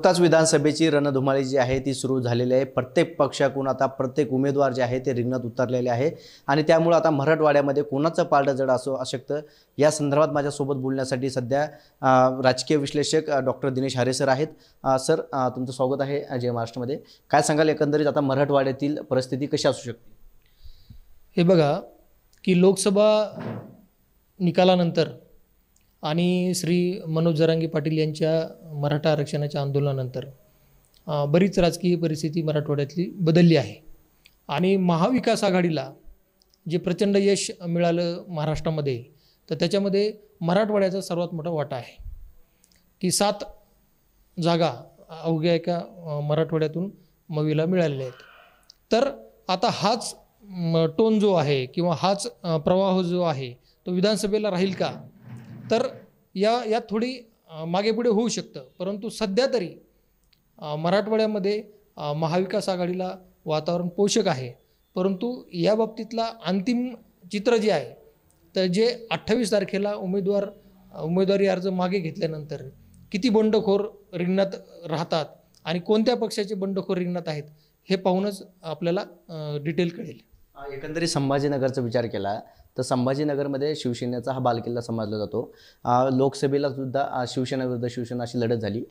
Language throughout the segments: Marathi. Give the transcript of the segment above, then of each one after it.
नुकताच विधानसभेची रणधुमाळी जी आहे ती सुरू झालेली आहे प्रत्येक पक्षाकडून आता प्रत्येक उमेदवार जे आहे ते रिंगणात उतरलेले आहे आणि त्यामुळं आता मराठवाड्यामध्ये कोणाचं पालटं जड असो अशक्त या संदर्भात माझ्यासोबत बोलण्यासाठी सध्या राजकीय विश्लेषक डॉक्टर दिनेश हरे सर आहेत सर तुमचं स्वागत आहे जय महाराष्ट्रामध्ये काय सांगाल एकंदरीत आता मराठवाड्यातील परिस्थिती कशी असू शकते हे बघा की लोकसभा निकालानंतर आणि श्री मनोज जरांगी पाटील यांच्या मराठा आरक्षणाच्या आंदोलनानंतर बरीच राजकीय परिस्थिती मराठवाड्यातली बदलली आहे आणि महाविकास आघाडीला जे प्रचंड यश मिळालं महाराष्ट्रामध्ये तर त्याच्यामध्ये मराठवाड्याचा सर्वात मोठा वाटा आहे की सात जागा अवघ्या एका मराठवाड्यातून मवीला मिळालेल्या आहेत तर आता हाच टोन जो आहे किंवा हाच प्रवाह जो आहे तो विधानसभेला राहील का तर या यात थोडी मागे पुढे होऊ शकतं परंतु सध्या तरी मराठवाड्यामध्ये महाविकास आघाडीला वातावरण पोषक आहे परंतु या बाबतीतला अंतिम चित्र जे आहे तर जे अठ्ठावीस तारखेला उमेदवार उमेदवारी अर्ज मागे घेतल्यानंतर किती बंडखोर रिंगणात राहतात आणि कोणत्या पक्षाचे बंडखोर रिंगणात आहेत हे पाहूनच आपल्याला डिटेल कळेल एकंदरीत संभाजीनगरचा विचार केला तर संभाजीनगरमध्ये शिवसेनेचा हा बालकिल्ला समजला जातो लोकसभेला सुद्धा शिवसेना शिवसेना अशी लढत झाली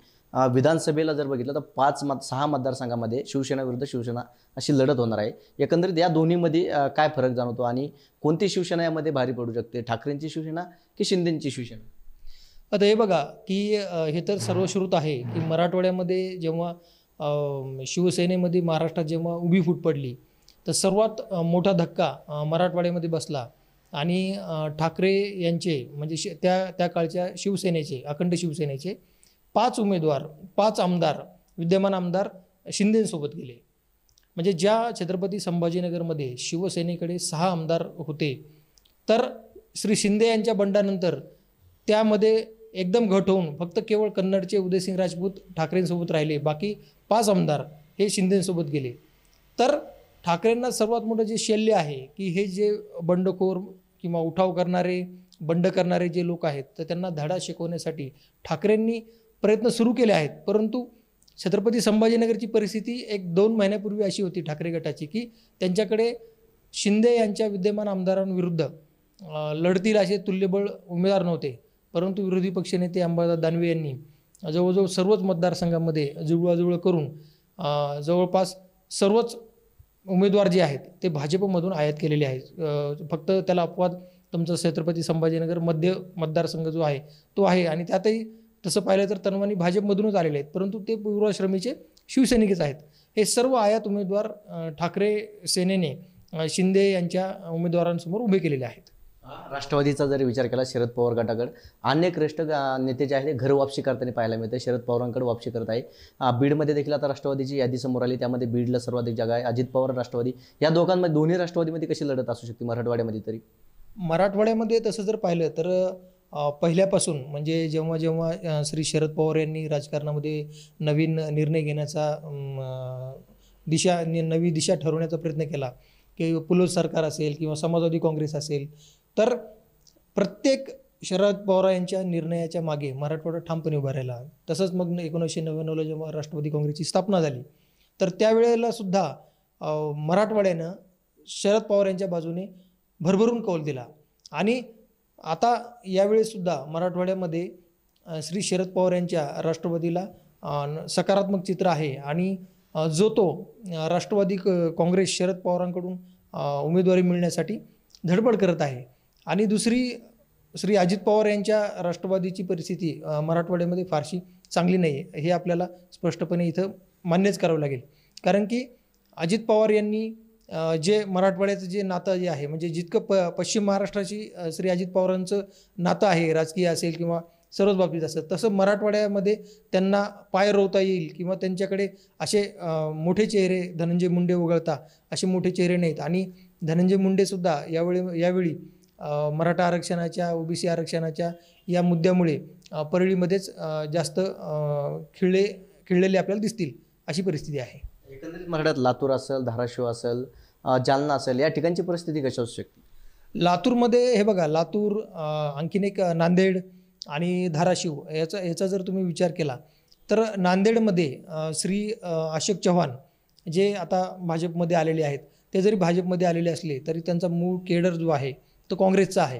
विधानसभेला जर बघितलं तर पाच मत सहा मतदारसंघामध्ये शिवसेना शिवसेना अशी लढत होणार आहे एकंदरीत या दोन्हीमध्ये काय फरक जाणवतो आणि कोणती शिवसेना यामध्ये भारी पडू शकते ठाकरेंची शिवसेना की शिंदेची शिवसेना आता हे बघा की हे तर सर्वश्रुत आहे की मराठवाड्यामध्ये जेव्हा शिवसेनेमध्ये महाराष्ट्रात जेव्हा उभी फूट पडली तर सर्वात मोठा धक्का मराठवाड्यामध्ये बसला आणि ठाकरे यांचे म्हणजे शि त्या त्या काळच्या शिवसेनेचे अखंड शिवसेनेचे पाच उमेदवार पाच आमदार विद्यमान आमदार शिंदेसोबत गेले म्हणजे ज्या छत्रपती संभाजीनगरमध्ये शिवसेनेकडे सहा आमदार होते तर श्री शिंदे यांच्या बंडानंतर त्यामध्ये एकदम घट होऊन फक्त केवळ कन्नडचे उदयसिंग राजपूत ठाकरेंसोबत राहिले बाकी पाच आमदार हे शिंदेसोबत गेले तर ठाकरेंना सर्वात मोठं जे शल्य आहे की हे जे बंडखोर किंवा उठाव करणारे बंड करणारे जे लोक आहेत तर त्यांना धडा शिकवण्यासाठी ठाकरेंनी प्रयत्न सुरू केले आहेत परंतु छत्रपती संभाजीनगरची परिस्थिती एक दोन महिन्यापूर्वी अशी होती ठाकरे गटाची की त्यांच्याकडे शिंदे यांच्या विद्यमान आमदारांविरुद्ध लढतील असे तुल्यबळ उमेदवार नव्हते परंतु विरोधी पक्षनेते अंबादास दानवे यांनी जवळजवळ सर्वच मतदारसंघामध्ये जुळवाजुळ करून जवळपास सर्वच उमेदवार जे आहेत ते भाजपमधून आयात केलेले आहेत फक्त त्याला अपवाद तुमचा छत्रपती संभाजीनगर मध्य मतदारसंघ जो आहे तो आहे आणि त्यातही तसं पाहिलं तर तनवानी भाजपमधूनच आलेले आहेत परंतु ते पूर्वाश्रमीचे शिवसैनिकच आहेत हे सर्व आयात उमेदवार ठाकरे सेनेने शिंदे यांच्या उमेदवारांसमोर उभे केलेले आहेत राष्ट्रवादीचा जर विचार केला शरद पवार गटाकडे अनेक रेष्ट नेते जे आहेत ते घर वापशी करताना पाहायला मिळते शरद पवारांकडे वापसी करत आहे बीडमध्ये देखील आता राष्ट्रवादीची यादी समोर आली त्यामध्ये बीडला सर्वाधिक जागा आहे अजित पवार राष्ट्रवादी या दोघांमध्ये दोन्ही राष्ट्रवादीमध्ये कशी लढत असू शकते मराठवाड्यामध्ये तरी मराठवाड्यामध्ये तसं जर पाहिलं तर पहिल्यापासून म्हणजे जेव्हा जेव्हा श्री शरद पवार यांनी राजकारणामध्ये नवीन निर्णय घेण्याचा दिशा नवी दिशा ठरवण्याचा प्रयत्न केला की पुलोज सरकार असेल किंवा समाजवादी काँग्रेस असेल तर प्रत्येक शरद पवार यांच्या निर्णयाच्या मागे मराठवाडा ठामपणे उभा राहिला तसंच मग एकोणीसशे नव्याण्णवला जेव्हा राष्ट्रवादी काँग्रेसची स्थापना झाली तर त्यावेळेला सुद्धा मराठवाड्यानं शरद पवार यांच्या बाजूने भरभरून कौल दिला आणि आता यावेळीसुद्धा मराठवाड्यामध्ये श्री शरद पवार यांच्या राष्ट्रवादीला सकारात्मक चित्र आहे आणि जो तो राष्ट्रवादी काँग्रेस शरद पवारांकडून उमेदवारी मिळण्यासाठी धडपड करत आहे आणि दुसरी श्री अजित पवार यांच्या राष्ट्रवादीची परिस्थिती मराठवाड्यामध्ये फारशी चांगली नाही आहे हे आपल्याला स्पष्टपणे इथं मान्यच करावं लागेल कारण की अजित पवार यांनी जे मराठवाड्याचं जे नातं जे आहे म्हणजे जितकं प पश्चिम महाराष्ट्राची श्री अजित पवारांचं नातं आहे राजकीय असेल किंवा सर्वच बाबतीत असेल तसं मराठवाड्यामध्ये त्यांना पाय रोवता येईल किंवा त्यांच्याकडे असे मोठे चेहरे धनंजय मुंडे वगळता असे मोठे चेहरे नाहीत आणि धनंजय मुंडेसुद्धा यावेळी यावेळी मराठा आरक्षणाच्या ओबीसी आरक्षणाच्या या मुद्द्यामुळे परळीमध्येच जास्त खिळले खिळलेले आपल्याला दिसतील अशी परिस्थिती आहे एकंदरीत मराठ्यात लातूर असेल धाराशिव असेल जालना असेल या ठिकाणची परिस्थिती कशी असू शकते लातूरमध्ये हे बघा लातूर आणखीन एक नांदेड आणि धाराशिव याचा याचा जर तुम्ही विचार केला तर नांदेडमध्ये श्री अशोक चव्हाण जे आता भाजपमध्ये आलेले आहेत ते जरी भाजपमध्ये आलेले असले तरी त्यांचा मूळ केडर जो आहे तो काँग्रेसचा आहे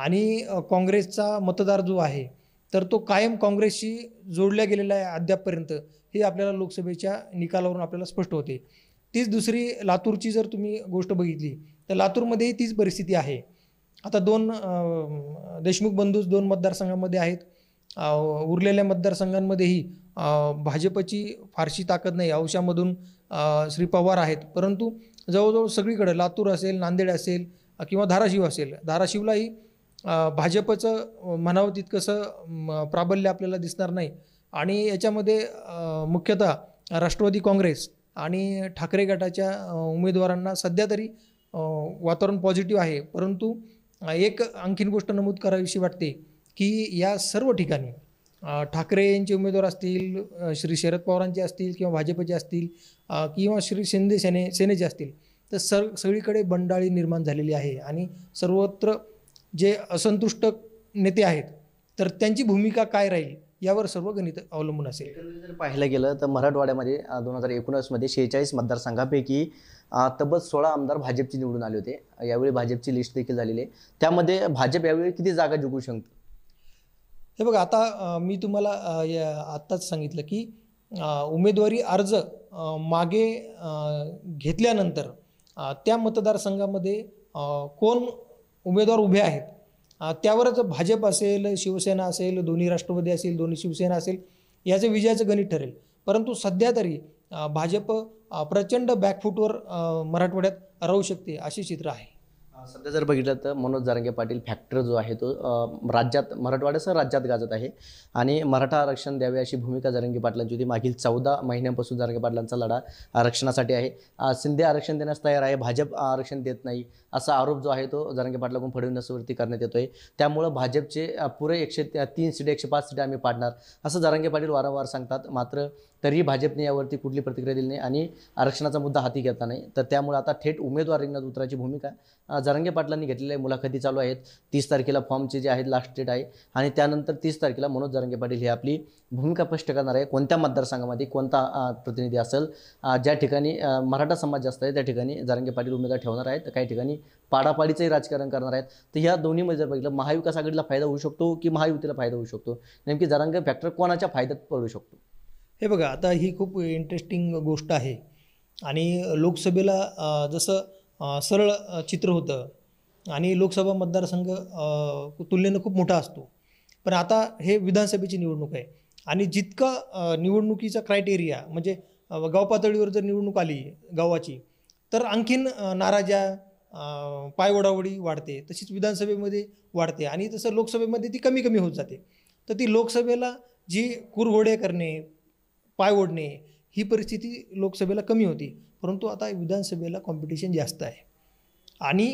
आणि काँग्रेसचा मतदार जो आहे तर तो कायम काँग्रेसशी जोडल्या गेलेला आहे अद्यापपर्यंत हे आपल्याला लोकसभेच्या निकालावरून आपल्याला स्पष्ट होते तीच दुसरी लातूरची जर तुम्ही गोष्ट बघितली तर लातूरमध्येही तीच परिस्थिती आहे आता दोन देशमुख बंधूच दोन मतदारसंघामध्ये आहेत उरलेल्या मतदारसंघांमध्येही भाजपची फारशी ताकद नाही अवशामधून श्री पवार आहेत परंतु जवळजवळ सगळीकडे लातूर असेल नांदेड असेल किंवा धाराशिव असेल धाराशिवलाही भाजपचं म्हणावं तितकंसं प्राबल्य आपल्याला दिसणार नाही आणि याच्यामध्ये मुख्यतः राष्ट्रवादी काँग्रेस आणि ठाकरे गटाच्या उमेदवारांना सध्या तरी वातावरण पॉझिटिव्ह आहे परंतु एक आणखीन गोष्ट नमूद करावीशी वाटते की या सर्व ठिकाणी ठाकरे यांचे उमेदवार असतील श्री शरद पवारांचे असतील किंवा भाजपचे असतील किंवा श्री शिंदे सेने सेनेचे असतील तर सर सगळीकडे बंडाळी निर्माण झालेली आहे आणि सर्वत्र जे असंतुष्ट नेते आहेत तर त्यांची भूमिका काय राहील यावर सर्व गणित अवलंबून असेल जर पाहिलं गेलं तर मराठवाड्यामध्ये दोन हजार एकोणीसमध्ये शेहेचाळीस मतदारसंघापैकी तब्बल सोळा आमदार भाजपचे निवडून आले होते यावेळी भाजपची लिस्ट देखील झालेली आहे त्यामध्ये भाजप यावेळी किती जागा जिंकू शकतो हे बघा आता मी तुम्हाला आत्ताच सांगितलं की उमेदवारी अर्ज मागे घेतल्यानंतर त्या मतदारसंघामध्ये कोण उमेदवार उभे आहेत त्यावरच भाजप असेल शिवसेना असेल दोन्ही राष्ट्रवादी असेल दोन्ही शिवसेना असेल याचं विजयाचं गणित ठरेल परंतु सध्या तरी भाजप प्रचंड बॅकफूटवर मराठवाड्यात राहू शकते असे चित्र आहे सध्या जर बघितलं तर मनोज जारंगे पाटील फॅक्टर जो आहे तो राज्यात मराठवाड्यासह राज्यात गाजत आहे आणि मराठा आरक्षण द्यावे अशी भूमिका जारंगे पाटलांची होती मागील चौदा महिन्यांपासून जारंगे पाटलांचा लढा आरक्षणासाठी आहे शिंदे आरक्षण देण्यास तयार आहे भाजप आरक्षण देत नाही असा आरोप जो आहे तो जारंगे पाटलाकडून फडणवीसवरती करण्यात येतो आहे त्यामुळं भाजपचे पुरे एकशे तीन सीटे एकशे पाच सीटे आम्ही पाडणार असं जारंगे पाटील वारंवार सांगतात मात्र तरीही भाजपने यावरती कुठली प्रतिक्रिया दिली नाही आणि आरक्षणाचा मुद्दा हाती घेता नाही तर त्यामुळे आता थेट उमेदवार रिंगणात उतराची भूमिका जारंगे पाटलांनी आहे मुलाखती चालू आहेत तीस तारखेला फॉर्मचे जे आहेत लास्ट डेट आहे आणि त्यानंतर तीस तारखेला मनोज जरंगे पाटील ही आपली भूमिका स्पष्ट करणार आहे कोणत्या मतदारसंघामध्ये कोणता प्रतिनिधी असेल ज्या ठिकाणी मराठा समाज जास्त आहे त्या ठिकाणी जरंगे पाटील उमेदवार ठेवणार आहेत काही ठिकाणी पाडापाडीचंही राजकारण करणार आहेत तर ह्या दोन्हीमध्ये जर बघितलं महाविकास आघाडीला फायदा होऊ शकतो की महायुतीला फायदा होऊ शकतो नेमकी जरांगे फॅक्टर कोणाच्या फायद्यात पडू शकतो हे बघा आता ही खूप इंटरेस्टिंग गोष्ट आहे आणि लोकसभेला जसं सरळ चित्र होतं आणि लोकसभा मतदारसंघ तुलनेनं खूप मोठा असतो पण आता हे विधानसभेची निवडणूक आहे आणि जितका निवडणुकीचा क्रायटेरिया म्हणजे गाव पातळीवर जर निवडणूक आली गावाची तर आणखीन नाराज्या पायवडावडी वाढते तशीच विधानसभेमध्ये वाढते आणि तसं लोकसभेमध्ये ती कमी कमी होत जाते तर ती लोकसभेला जी कुरघोडे करणे पाय ओढणे ही परिस्थिती लोकसभेला कमी होती परंतु आता विधानसभेला कॉम्पिटिशन जास्त आहे आणि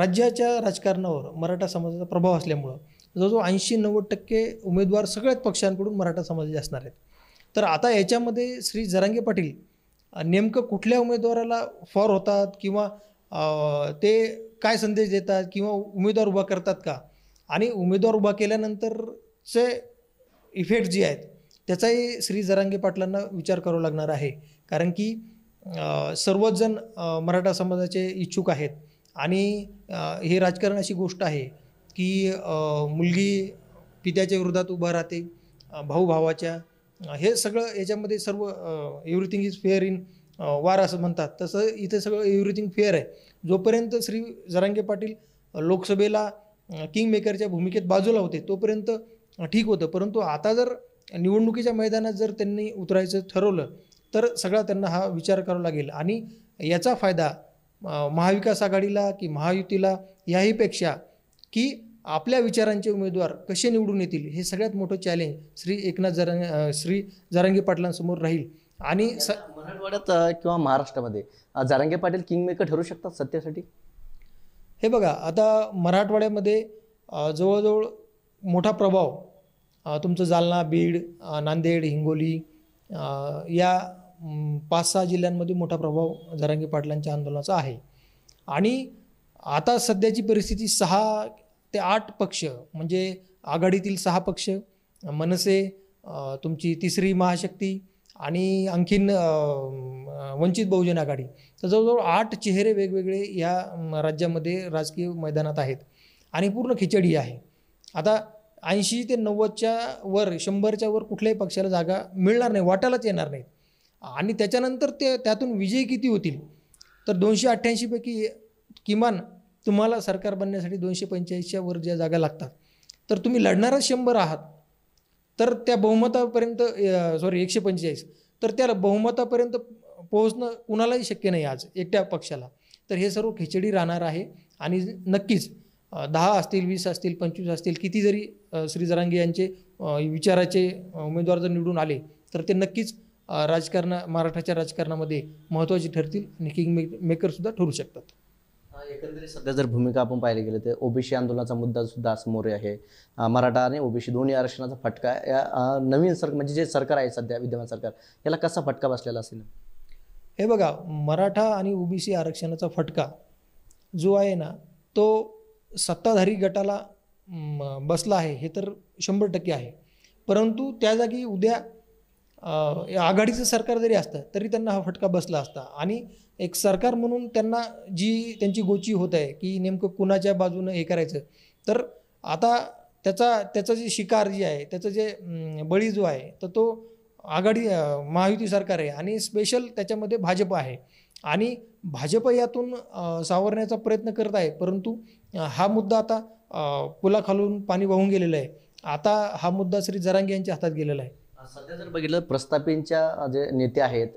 राज्याच्या राजकारणावर मराठा समाजाचा प्रभाव असल्यामुळं जवळजवळ ऐंशी नव्वद टक्के उमेदवार सगळ्याच पक्षांकडून मराठा समाजाचे असणार आहेत तर आता याच्यामध्ये श्री जरांगे पाटील नेमकं कुठल्या उमेदवाराला फॉर होतात किंवा ते काय संदेश देतात किंवा उमेदवार उभा करतात का आणि उमेदवार उभा केल्यानंतरचे इफेक्ट जे आहेत त्याचाही श्री जरांगे पाटलांना विचार करावा लागणार आहे कारण की सर्वच जण मराठा समाजाचे इच्छुक आहेत आणि हे राजकारण अशी गोष्ट आहे की मुलगी पित्याच्या विरोधात उभं राहते भाऊ भावाच्या हे सगळं याच्यामध्ये सर्व एव्हरीथिंग इज फेअर इन वार असं म्हणतात तसं इथे सगळं एव्हरीथिंग फेअर आहे जोपर्यंत श्री जरांगे पाटील लोकसभेला किंग मेकरच्या भूमिकेत बाजूला होते तोपर्यंत ठीक होतं परंतु आता जर निवडणुकीच्या मैदानात जर त्यांनी उतरायचं ठरवलं तर सगळा त्यांना हा विचार करावा लागेल आणि याचा फायदा महाविकास आघाडीला की महायुतीला याहीपेक्षा की आपल्या विचारांचे उमेदवार कसे निवडून येतील हे सगळ्यात मोठं चॅलेंज श्री एकनाथ जरंग श्री जारांगी पाटलांसमोर राहील आणि स मराठवाड्यात किंवा महाराष्ट्रामध्ये जारंगी पाटील किंगमेकर ठरू शकतात सत्यासाठी हे बघा आता मराठवाड्यामध्ये जवळजवळ मोठा प्रभाव तुमचं जालना बीड नांदेड हिंगोली या पाच सहा जिल्ह्यांमध्ये मोठा प्रभाव झरांगी पाटलांच्या आंदोलनाचा आहे आणि आता सध्याची परिस्थिती सहा ते आठ पक्ष म्हणजे आघाडीतील सहा पक्ष मनसे तुमची तिसरी महाशक्ती आणि आणखीन वंचित बहुजन आघाडी तर जवळजवळ आठ चेहरे वेगवेगळे या राज्यामध्ये राजकीय मैदानात आहेत आणि पूर्ण खिचडी आहे आता ऐंशी ते नव्वदच्या वर शंभरच्या वर कुठल्याही पक्षाला जागा मिळणार नाही वाटायलाच येणार नाही आणि त्याच्यानंतर ते त्यातून विजय किती होतील तर दोनशे अठ्ठ्याऐंशीपैकी किमान तुम्हाला सरकार बनण्यासाठी दोनशे पंच्याऐंशीच्या वर ज्या जागा लागतात तर तुम्ही लढणारच शंभर आहात तर त्या बहुमतापर्यंत सॉरी एकशे पंचेचाळीस तर त्या बहुमतापर्यंत पोहोचणं कुणालाही शक्य नाही आज एकट्या पक्षाला तर हे सर्व खिचडी राहणार आहे आणि नक्कीच दहा असतील वीस असतील पंचवीस असतील किती जरी श्री जरांगे यांचे विचाराचे उमेदवार जर निवडून आले तर ते नक्कीच राजकारण मराठाच्या राजकारणामध्ये महत्त्वाचे ठरतील आणि किंग मेक मेकरसुद्धा ठरू शकतात एकंदरीत सध्या जर भूमिका आपण पाहायला गेली तर ओबीसी आंदोलनाचा मुद्दा सुद्धा समोर आहे मराठा आणि ओबीसी दोन्ही आरक्षणाचा फटका या नवीन सर म्हणजे जे सरकार आहे सध्या विद्यमान सरकार याला कसा फटका बसलेला असेल हे बघा मराठा आणि ओबीसी आरक्षणाचा फटका जो आहे ना तो सत्ताधारी गटाला बसला आहे हे तर शंभर टक्के आहे परंतु त्या जागी उद्या आघाडीचं सरकार जरी असतं तरी त्यांना हा फटका बसला असता आणि एक सरकार म्हणून त्यांना जी त्यांची गोची होत आहे की नेमकं कुणाच्या बाजूनं हे करायचं तर आता त्याचा त्याचा जी शिकार जी आहे त्याचं जे बळी जो आहे तर तो आघाडी महायुती सरकार आहे आणि स्पेशल त्याच्यामध्ये भाजप आहे आणि भाजप यातून सावरण्याचा प्रयत्न करत आहे परंतु हा मुद्दा आता पुलाखालून पाणी वाहून गेलेलं आहे आता हा मुद्दा श्री जरांगे यांच्या हातात गेलेला आहे सध्या जर बघितलं प्रस्थापींच्या जे नेते आहेत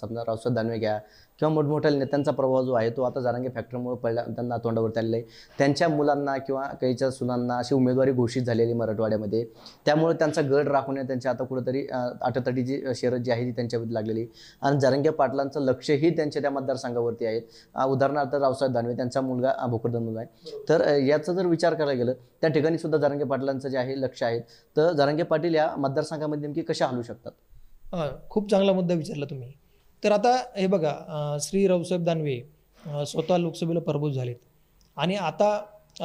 समजा रावसाहेब दानवे घ्या किंवा मोठमोठ्या नेत्यांचा प्रभाव जो आहे तो आता जारांगे फॅक्टरीमुळे पहिल्या त्यांना तोंडावर आलेला आहे त्यांच्या मुलांना किंवा काहीच्या सुनांना अशी उमेदवारी घोषित झालेली मराठवाड्यामध्ये त्यामुळे त्यांचा गड राखून त्यांच्या आता कुठेतरी जी शरद जी आहे ती त्यांच्यावरती लागलेली आणि जारंगे पाटलांचं लक्षही त्यांच्या त्या मतदारसंघावरती आहेत उदाहरणार्थ रावसाहेब दानवे त्यांचा मुलगा भोकरदन मुलगा आहे तर याचा जर विचार करायला गेलं त्या ठिकाणी सुद्धा जारंगे पाटलांचं जे आहे लक्ष आहे तर जारंगे पाटील या मतदारसंघामध्ये नेमकी कशा हलू शकतात खूप चांगला मुद्दा विचारला तुम्ही तर आता हे बघा श्री रावसाहेब दानवे स्वतः लोकसभेला प्रभूत झालेत आणि आता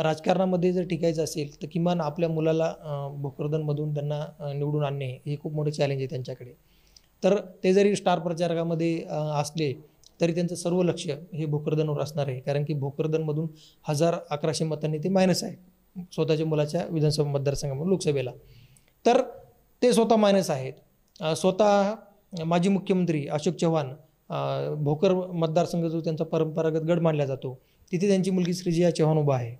राजकारणामध्ये जर टिकायचं असेल तर किमान आपल्या मुलाला भोकरदनमधून त्यांना निवडून आणणे हे खूप मोठे चॅलेंज आहे त्यांच्याकडे तर ते जरी स्टार प्रचारकामध्ये असले तरी त्यांचं सर्व लक्ष हे भोकरदनवर असणार आहे कारण की भोकरदनमधून हजार अकराशे मतांनी ते मायनस आहे स्वतःच्या मुलाच्या विधानसभा मतदारसंघामध्ये लोकसभेला तर ते स्वतः मायनस आहेत स्वतः माजी मुख्यमंत्री अशोक चव्हाण भोकर मतदारसंघ जो त्यांचा परंपरागत गड मानला जातो तिथे त्यांची मुलगी श्रीजया चव्हाण उभा आहे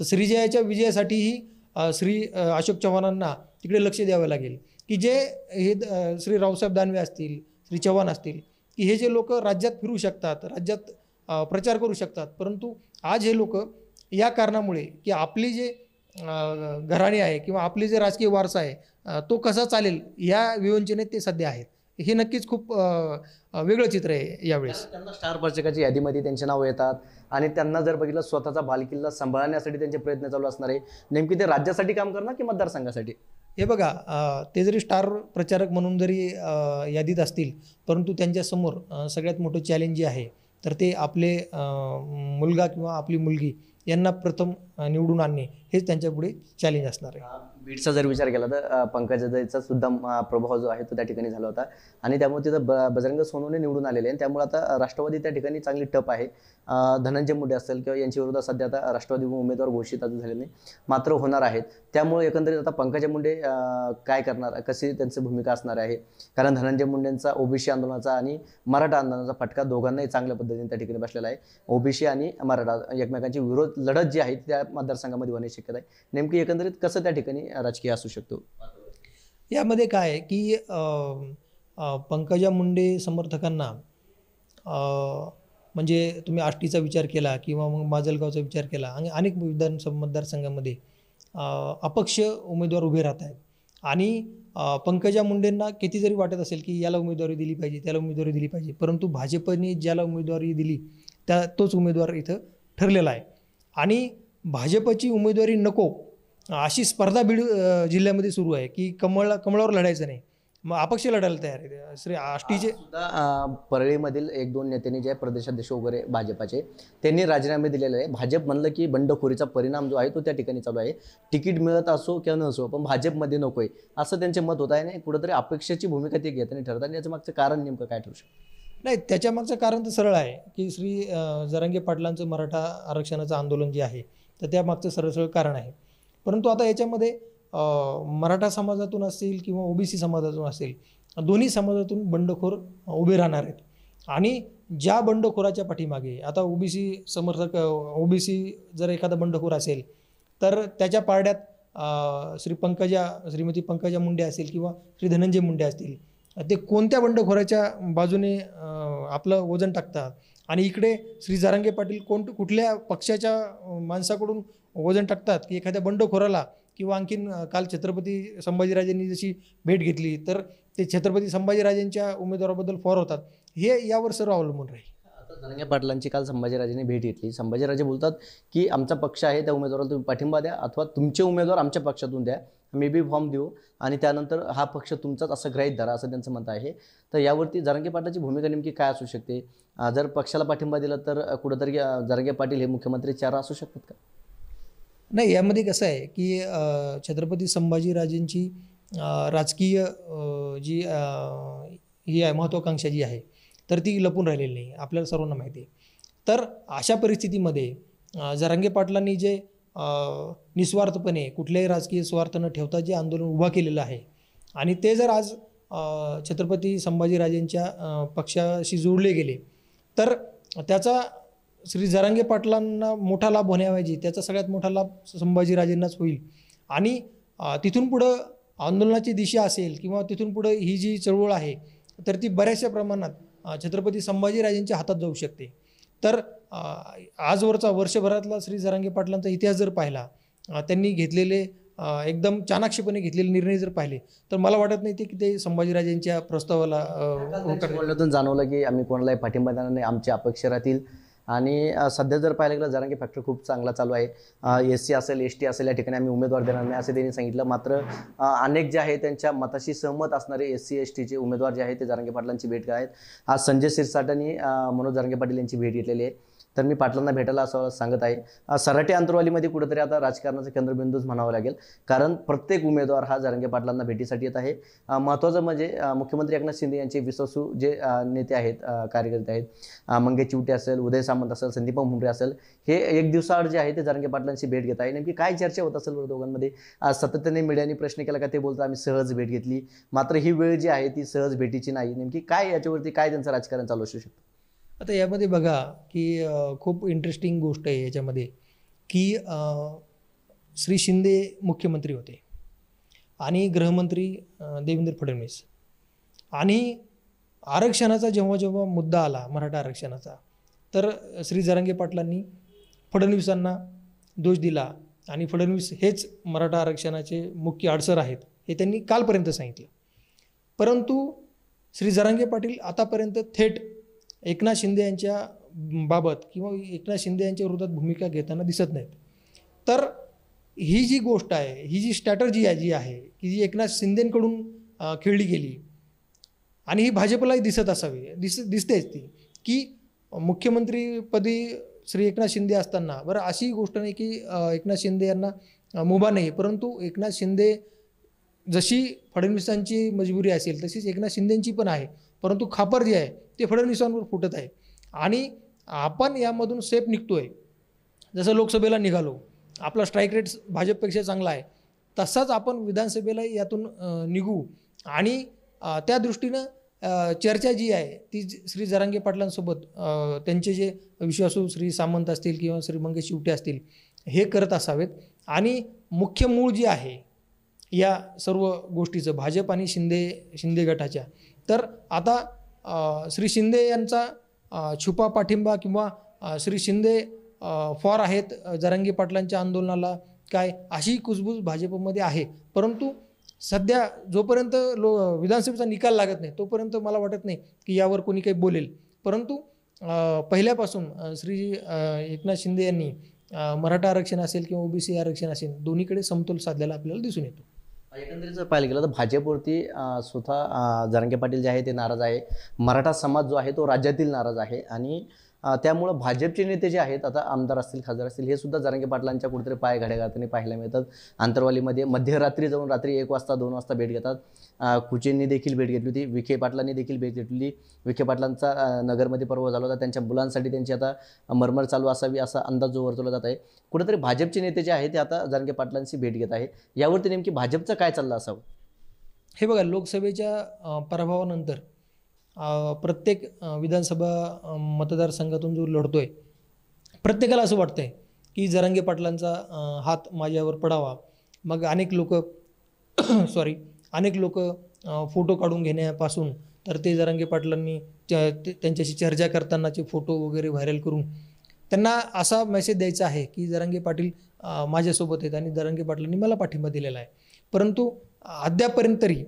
तर श्रीजयाच्या विजयासाठीही श्री अशोक चव्हाणांना तिकडे लक्ष द्यावं लागेल की जे हे श्री रावसाहेब दानवे असतील श्री चव्हाण असतील की हे जे लोक राज्यात फिरू शकतात राज्यात प्रचार करू शकतात परंतु आज हे लोक या कारणामुळे की आपली जे घराणे आहे किंवा आपले जे राजकीय वारसा आहे तो कसा चालेल या विवंचनेत ते सध्या आहेत हे नक्कीच खूप वेगळं चित्र आहे यावेळेस स्टार प्रचकाच्या यादीमध्ये त्यांचे नाव येतात आणि त्यांना जर बघितलं स्वतःचा बालकिल्ला सांभाळण्यासाठी त्यांचे प्रयत्न चालू असणार आहे नेमकी ते राज्यासाठी काम करणार की मतदारसंघासाठी हे बघा ते जरी स्टार प्रचारक म्हणून जरी यादीत असतील परंतु त्यांच्यासमोर सगळ्यात मोठं चॅलेंज जे आहे तर ते आपले मुलगा किंवा आपली मुलगी यांना प्रथम निवडून आणणे हेच त्यांच्यापुढे चॅलेंज असणार आहे बीडचा जर विचार केला तर पंकजाचा सुद्धा प्रभाव जो आहे तो त्या ठिकाणी झाला होता आणि त्यामुळे तिथं बजरंग सोनूने निवडून आलेले आणि त्यामुळे आता राष्ट्रवादी त्या ठिकाणी चांगली टप आहे धनंजय मुंडे असेल किंवा यांच्या विरोधात सध्या आता राष्ट्रवादी उमेदवार घोषित अजून झाले नाही मात्र होणार आहेत त्यामुळे एकंदरीत आता पंकजा मुंडे काय करणार कशी त्यांची भूमिका असणार आहे कारण धनंजय मुंडेंचा ओबीसी आंदोलनाचा आणि मराठा आंदोलनाचा फटका दोघांनाही चांगल्या पद्धतीने त्या ठिकाणी बसलेला आहे ओबीसी आणि मराठा एकमेकांची विरोध लढत जी आहे त्या मतदारसंघामध्ये होण्याची शक्यता आहे नेमकी एकंदरीत कसं त्या ठिकाणी राजकीय असू शकतो यामध्ये काय आहे की पंकजा मुंडे समर्थकांना म्हणजे तुम्ही आष्टीचा विचार केला किंवा मग माजलगावचा विचार केला आणि अनेक विधानसभा मतदारसंघामध्ये अपक्ष उमेदवार उभे राहत आहेत आणि पंकजा मुंडेंना किती जरी वाटत असेल की याला उमेदवारी दिली पाहिजे त्याला उमेदवारी दिली पाहिजे परंतु भाजपने ज्याला उमेदवारी दिली त्या तोच उमेदवार इथं ठरलेला आहे आणि भाजपची उमेदवारी नको अशी स्पर्धा बीड जिल्ह्यामध्ये सुरू आहे की कमळ कमळावर लढायचं नाही मग अपक्ष लढायला तयार आहे श्री आष्टीचे परळीमधील एक दोन नेत्यांनी जे प्रदेशाध्यक्ष वगैरे भाजपाचे त्यांनी राजीनामे दिलेले आहे भाजप म्हणलं की बंडखोरीचा परिणाम जो आहे तो त्या ठिकाणी चालू आहे तिकीट मिळत असो किंवा नसो पण भाजपमध्ये नको आहे असं त्यांचे मत होत आहे आणि कुठंतरी अपेक्षेची भूमिका ते घेताना ठरत आणि याचं मागचं कारण नेमकं काय ठरू शकतं नाही त्याच्यामागचं कारण तर सरळ आहे की श्री जरांगे पाटलांचं मराठा आरक्षणाचं आंदोलन जे आहे तर त्यामागचं सरळ सरळ कारण आहे परंतु आता याच्यामध्ये मराठा समाजातून असेल किंवा ओबीसी समाजातून असेल दोन्ही समाजातून बंडखोर उभे राहणार आहेत आणि ज्या बंडखोराच्या पाठीमागे आता ओबीसी समर्थक ओबीसी जर एखादा बंडखोर असेल तर त्याच्या पारड्यात श्री पंकजा श्रीमती पंकजा मुंडे असेल किंवा श्री धनंजय मुंडे असतील ते कोणत्या बंडखोराच्या बाजूने आपलं वजन टाकतात आणि इकडे श्री जारंगे पाटील कोण कुठल्या पक्षाच्या माणसाकडून वजन टाकतात की एखाद्या बंडखोराला किंवा आणखीन काल छत्रपती संभाजीराजांनी जशी भेट घेतली तर ते छत्रपती संभाजीराजांच्या उमेदवाराबद्दल फॉर होतात हे यावर सर्व अवलंबून राहील धनंजय पाटलांची काल संभाजीराजेंनी भेट घेतली संभाजीराजे बोलतात की आमचा पक्ष आहे त्या उमेदवाराला तुम्ही पाठिंबा द्या अथवा तुमचे उमेदवार आमच्या पक्षातून द्या मे बी फॉर्म देऊ आणि त्यानंतर हा पक्ष तुमचाच असं ग्राहित धरा असं त्यांचं मत आहे तर यावरती जरंगे पाटलाची भूमिका नेमकी काय असू शकते जर पक्षाला पाठिंबा दिला तर कुठंतरी जरांगे पाटील हे मुख्यमंत्री चार असू शकतात का नाही यामध्ये कसं आहे की छत्रपती संभाजीराजेंची राजकीय जी ही आहे महत्त्वाकांक्षा जी आहे तर ती लपून राहिलेली नाही आपल्याला सर्वांना माहिती आहे तर अशा परिस्थितीमध्ये जरांगे पाटलांनी जे निस्वार्थपणे कुठल्याही राजकीय स्वार्थ न ठेवता जे आंदोलन उभा केलेलं आहे आणि ते जर आज छत्रपती संभाजीराजेंच्या पक्षाशी जोडले गेले तर त्याचा श्री जरांगे पाटलांना मोठा लाभ होण्याऐवजी त्याचा सगळ्यात मोठा लाभ संभाजीराजेंनाच होईल आणि तिथून पुढं आंदोलनाची दिशा असेल किंवा तिथून पुढं ही जी चळवळ आहे तर ती बऱ्याचशा प्रमाणात छत्रपती संभाजीराजेंच्या हातात जाऊ शकते तर आजवरचा वर्षभरातला श्री जरांगे पाटलांचा इतिहास जर पाहिला त्यांनी घेतलेले एकदम चाणाक्षपणे घेतलेले निर्णय जर पाहिले तर मला वाटत नाही ते की ते संभाजीराजेंच्या प्रस्तावाला जाणवलं की आम्ही कोणालाही पाठिंबा देणार नाही आमच्या अपक्षरातील आणि सध्या जर पाहायला गेलं जारांगी फॅक्टरी खूप चांगला चालू आहे एस सी असेल एस टी असेल या ठिकाणी आम्ही उमेदवार देणार नाही असे त्यांनी सांगितलं मात्र अनेक जे आहे त्यांच्या मताशी सहमत असणारे एस सी एस टीचे उमेदवार जे आहेत ते जारंगे पाटलांची भेट घेत आहेत आज संजय सिरसाट आणि मनोज जारांगे पाटील यांची भेट घेतलेली आहे तर मी पाटलांना भेटायला असं सांगत आहे सराटे आंतरवालीमध्ये कुठेतरी आता राजकारणाचा केंद्रबिंदूच म्हणावा लागेल कारण प्रत्येक उमेदवार हा जारंगे पाटलांना भेटीसाठी येत आहे महत्त्वाचं म्हणजे मुख्यमंत्री एकनाथ शिंदे यांचे विश्वासू जे नेते आहेत कार्यकर्ते आहेत मंगे चिवटे असेल उदय सामंत असेल संदीप मुंबरे असेल हे एक दिवसाआड जे आहे ते जारंगे पाटलांची भेट घेत आहे नेमकी काय चर्चा होत असेल दोघांमध्ये सातत्याने मीडियाने प्रश्न केला का ते बोलतो आम्ही सहज भेट घेतली मात्र ही वेळ जी आहे ती सहज भेटीची नाही नेमकी काय याच्यावरती काय त्यांचं राजकारण चालू असू शकतं आता यामध्ये बघा की खूप इंटरेस्टिंग गोष्ट आहे याच्यामध्ये की श्री शिंदे मुख्यमंत्री होते आणि गृहमंत्री देवेंद्र फडणवीस आणि आरक्षणाचा जेव्हा जेव्हा मुद्दा आला मराठा आरक्षणाचा तर श्री जरांगे पाटलांनी फडणवीसांना दोष दिला आणि फडणवीस हेच मराठा आरक्षणाचे मुख्य अडसर आहेत हे त्यांनी कालपर्यंत सांगितलं परंतु श्री जरांगे पाटील आतापर्यंत थेट एकनाथ शिंदे यांच्या बाबत किंवा एकनाथ शिंदे यांच्या विरोधात भूमिका घेताना दिसत नाहीत तर ही जी गोष्ट आहे ही जी स्ट्रॅटर्जी आहे जी आहे की जी एकनाथ शिंदेंकडून खेळली गेली आणि ही भाजपलाही दिसत असावी दिस दिसतेच ती की मुख्यमंत्रीपदी श्री एकनाथ शिंदे असताना बरं अशी गोष्ट नाही की एकनाथ शिंदे यांना मुभा नाही परंतु एकनाथ शिंदे जशी फडणवीसांची मजबुरी असेल तशीच एकनाथ शिंदेंची पण आहे परंतु खापर जी आहे ते फडणवीसांवर फुटत आहे आणि आपण यामधून सेफ निघतो आहे जसं लोकसभेला निघालो आपला स्ट्राईक रेट भाजपपेक्षा चांगला आहे तसाच आपण विधानसभेला यातून निघू आणि त्या दृष्टीनं चर्चा जी आहे ती श्री जरांगे पाटलांसोबत त्यांचे जे विश्वासू श्री सामंत असतील किंवा श्री मंगेश शिवटे असतील हे करत असावेत आणि मुख्य मूळ जे आहे या सर्व गोष्टीचं भाजप आणि शिंदे शिंदे गटाच्या तर आता श्री शिंदे यांचा छुपा पाठिंबा किंवा श्री शिंदे फॉर आहेत जरांगी पाटलांच्या आंदोलनाला काय अशी कुजबूज भाजपमध्ये आहे परंतु सध्या जोपर्यंत लो विधानसभेचा निकाल लागत नाही तोपर्यंत मला वाटत नाही की यावर कोणी काही बोलेल परंतु पहिल्यापासून श्री एकनाथ शिंदे यांनी मराठा आरक्षण असेल किंवा ओबीसी आरक्षण असेल दोन्हीकडे समतोल साधलेला आपल्याला दिसून येतो एकंदरीत जर पाहिलं गेलं तर भाजपवरती स्वतः जरंगे पाटील जे आहे ते नाराज आहे मराठा समाज जो आहे तो राज्यातील नाराज आहे आणि त्यामुळं भाजपचे नेते जे आहेत आता आमदार असतील खासदार असतील हे सुद्धा जारंगे पाटलांच्या कुठेतरी पाय घड्या घालताना पाहायला मिळतात आंतरवालीमध्ये मध्यरात्री जाऊन रात्री एक वाजता दोन वाजता भेट घेतात कुचेंनी देखील भेट घेतली होती विखे पाटलांनी देखील भेट घेतली विखे पाटलांचा नगरमध्ये पर्व झाला होता त्यांच्या मुलांसाठी त्यांची आता मरमर चालू असावी असा अंदाज जो वर्तवला जात आहे कुठेतरी भाजपचे नेते जे आहेत ते आता जारंगे पाटलांशी भेट घेत आहे यावरती नेमकी भाजपचं काय चाललं असावं हे बघा लोकसभेच्या पराभवानंतर प्रत्येक विधानसभा मतदारसंघातून जो लढतो आहे प्रत्येकाला असं वाटतं आहे की जरांगे पाटलांचा हात माझ्यावर पडावा मग अनेक लोक सॉरी अनेक लोक फोटो काढून घेण्यापासून तर ते जरांगे पाटलांनी त्यांच्याशी चर्चा करतानाचे फोटो वगैरे व्हायरल करून त्यांना असा मेसेज द्यायचा आहे की जरांगे पाटील माझ्यासोबत आहेत आणि जरांगे पाटलांनी मला पाठिंबा दिलेला आहे परंतु अद्यापर्यंत तरी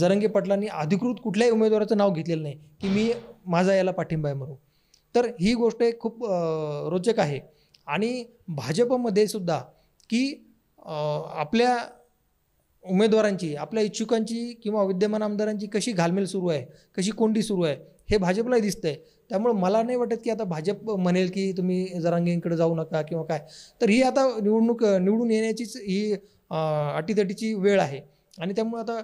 जरंगे पाटलांनी अधिकृत कुठल्याही उमेदवाराचं नाव घेतलेलं नाही की मी माझा याला पाठिंबा आहे म्हणून तर ही गोष्ट एक खूप रोचक आहे आणि भाजपमध्ये सुद्धा की आपल्या उमेदवारांची आपल्या इच्छुकांची किंवा विद्यमान आमदारांची कशी घालमेल सुरू आहे कशी कोंडी सुरू आहे हे भाजपलाही दिसतं आहे त्यामुळे मला नाही वाटत की आता भाजप म्हणेल की तुम्ही जरांगेंकडे जाऊ नका किंवा काय तर ही आता निवडणूक निवडून येण्याचीच ही अटीतटीची वेळ आहे आणि त्यामुळे आता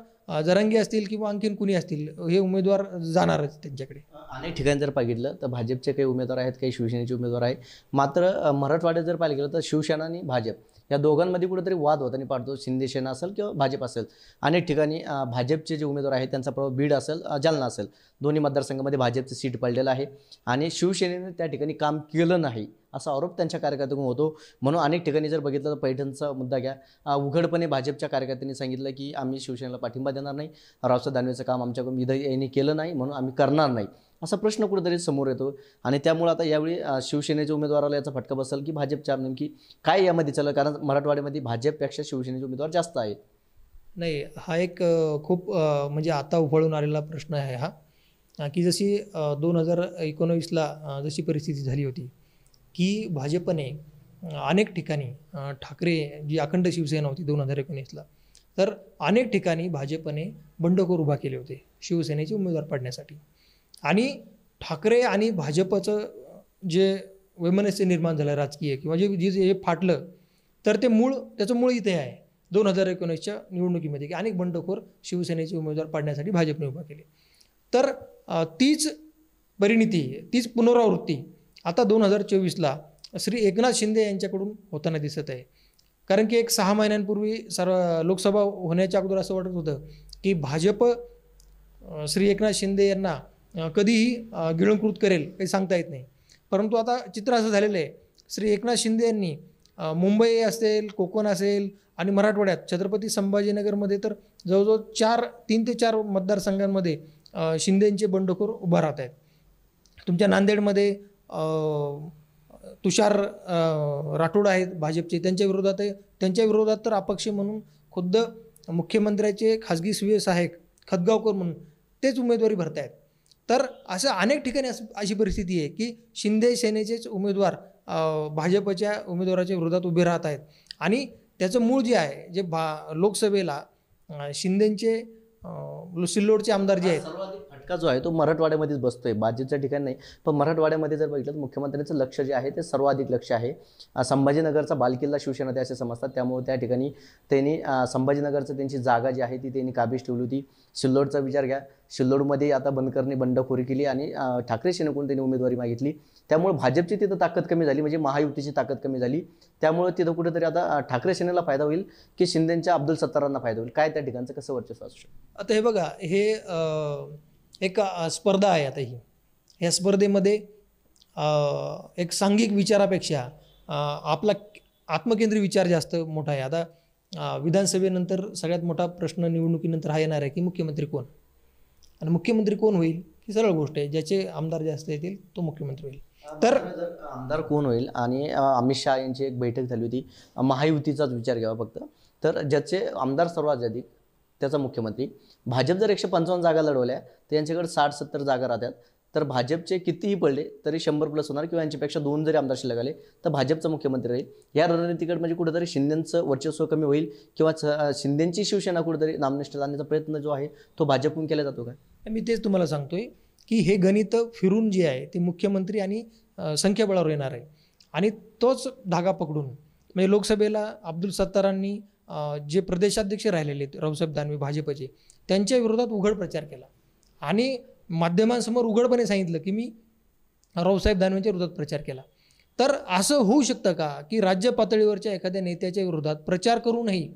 जरांगी असतील किंवा आणखीन कुणी असतील हे उमेदवार जाणारच त्यांच्याकडे अनेक ठिकाणी जर बघितलं तर भाजपचे काही उमेदवार आहेत काही शिवसेनेचे उमेदवार आहेत मात्र मराठवाड्यात जर पाहिलं गेलं तर शिवसेना आणि भाजप या दोघांमध्ये कुठेतरी वाद होताना पाडतो शिंदेसेना असेल किंवा भाजप असेल अनेक ठिकाणी भाजपचे जे उमेदवार आहेत त्यांचा प्रभाव बीड असेल जालना असेल दोन्ही मतदारसंघामध्ये भाजपचं सीट पडलेलं आहे आणि शिवसेनेने त्या ठिकाणी काम केलं नाही असा आरोप त्यांच्या कार्यकर्त्यांकडून होतो म्हणून अनेक ठिकाणी जर बघितलं तर पैठणचा मुद्दा घ्या उघडपणे भाजपच्या कार्यकर्त्यांनी सांगितलं की आम्ही शिवसेनेला पाठिंबा देणार नाही रावसाहेब दानवेचं काम आमच्याकडून इथं यांनी केलं नाही म्हणून आम्ही करणार नाही असा प्रश्न कुठेतरी समोर येतो आणि त्यामुळे आता यावेळी शिवसेनेच्या उमेदवाराला याचा फटका बसेल की भाजपच्या नेमकी काय यामध्ये चाललं कारण मराठवाड्यामध्ये भाजपपेक्षा शिवसेनेचे उमेदवार जास्त आहेत नाही हा एक खूप म्हणजे आता उफाळून आलेला प्रश्न आहे हा की जशी दोन हजार एकोणवीसला जशी परिस्थिती झाली होती की भाजपने अनेक ठिकाणी ठाकरे जी अखंड शिवसेना होती दोन हजार एकोणीसला तर अनेक ठिकाणी भाजपने बंडखोर उभा केले होते शिवसेनेचे उमेदवार पाडण्यासाठी आणि ठाकरे आणि भाजपचं जे वैमनस्य निर्माण झालं राजकीय किंवा जे जे जे फाटलं तर ते मूळ त्याचं मूळ इथे आहे दोन हजार एकोणीसच्या निवडणुकीमध्ये की अनेक बंडखोर शिवसेनेचे उमेदवार पाडण्यासाठी भाजपने उभा केले तर तीच परिणिती तीच पुनरावृत्ती आता दोन हजार चोवीसला श्री एकनाथ शिंदे यांच्याकडून होताना दिसत आहे कारण की एक सहा महिन्यांपूर्वी सर लोकसभा होण्याच्या अगोदर असं वाटत होतं की भाजप श्री एकनाथ शिंदे यांना कधीही गिळंकृत करेल काही सांगता येत नाही परंतु आता चित्र असं झालेलं आहे श्री एकनाथ शिंदे यांनी मुंबई असेल कोकण असेल आणि मराठवाड्यात छत्रपती संभाजीनगरमध्ये तर जवळजवळ चार तीन ते चार मतदारसंघांमध्ये शिंदेंचे बंडखोर उभा राहत आहेत तुमच्या नांदेडमध्ये तुषार राठोड आहेत भाजपचे त्यांच्या विरोधात त्यांच्या विरोधात तर अपक्ष म्हणून खुद्द मुख्यमंत्र्याचे खासगी सहायक खदगावकर म्हणून तेच उमेदवारी भरत आहेत तर असं अनेक ठिकाणी असं अशी परिस्थिती आहे की शिंदे सेनेचेच उमेदवार भाजपच्या उमेदवाराच्या विरोधात उभे राहत आहेत आणि त्याचं मूळ जे आहे जे भा लोकसभेला शिंदेंचे सिल्लोडचे आमदार जे आहेत फटका जो आहे तो मराठवाड्यामध्येच बसतोय आहे ठिकाणी नाही पण मराठवाड्यामध्ये जर बघितलं तर मुख्यमंत्र्यांचं लक्ष जे आहे ते सर्वाधिक लक्ष आहे संभाजीनगरचा बालकिल्ला शिवसेना ते असे समजतात त्यामुळे त्या ठिकाणी त्यांनी संभाजीनगरचं त्यांची जागा जी आहे ती त्यांनी काबीज ठेवली होती सिल्लोडचा विचार घ्या सिल्लोडमध्ये आता बनकरनी बंडखोरी केली आणि ठाकरे सेनेकडून त्यांनी उमेदवारी मागितली त्यामुळे भाजपची तिथं ताकद कमी झाली म्हणजे महायुतीची ताकद कमी झाली त्यामुळे तिथं कुठेतरी आता ठाकरे सेनेला फायदा होईल की शिंदेच्या अब्दुल सत्तारांना फायदा होईल काय त्या ठिकाणचं कसं वर्चस्व असू शकतं आता हे बघा हे एक स्पर्धा आहे आता ही या स्पर्धेमध्ये एक सांघिक विचारापेक्षा आपला आत्मकेंद्रीय विचार जास्त मोठा आहे आता विधानसभेनंतर सगळ्यात मोठा प्रश्न निवडणुकीनंतर हा येणार आहे की मुख्यमंत्री कोण आणि मुख्यमंत्री कोण होईल ही सरळ गोष्ट आहे ज्याचे आमदार जास्त येतील तो मुख्यमंत्री होईल तर आमदार कोण होईल आणि अमित शहा यांची एक बैठक झाली होती महायुतीचाच विचार घ्यावा फक्त तर ज्याचे आमदार सर्वात अधिक त्याचा मुख्यमंत्री भाजप जर एकशे पंचावन्न जागा लढवल्या तर यांच्याकडे साठ सत्तर जागा राहतात तर भाजपचे कितीही पडले तरी शंभर प्लस होणार किंवा यांच्यापेक्षा दोन जरी आमदार शिल्लक आले तर भाजपचा मुख्यमंत्री राहील या रणनीतीकडे म्हणजे कुठेतरी शिंदेचं वर्चस्व कमी होईल किंवा शिंदेची शिवसेना कुठेतरी नामनिष्ठ जाण्याचा प्रयत्न जो आहे तो भाजपहून केला जातो का मी तेच तुम्हाला सांगतोय की हे गणित फिरून जे आहे ते मुख्यमंत्री आणि संख्याबळावर येणार आहे आणि तोच धागा पकडून म्हणजे लोकसभेला अब्दुल सत्तारांनी जे प्रदेशाध्यक्ष राहिलेले आहेत रावसाहेब दानवे भाजपचे त्यांच्या विरोधात उघड प्रचार केला आणि माध्यमांसमोर उघडपणे सांगितलं की मी रावसाहेब दानवेंच्या विरोधात प्रचार केला तर असं होऊ शकतं का की राज्य पातळीवरच्या एखाद्या नेत्याच्या विरोधात प्रचार करूनही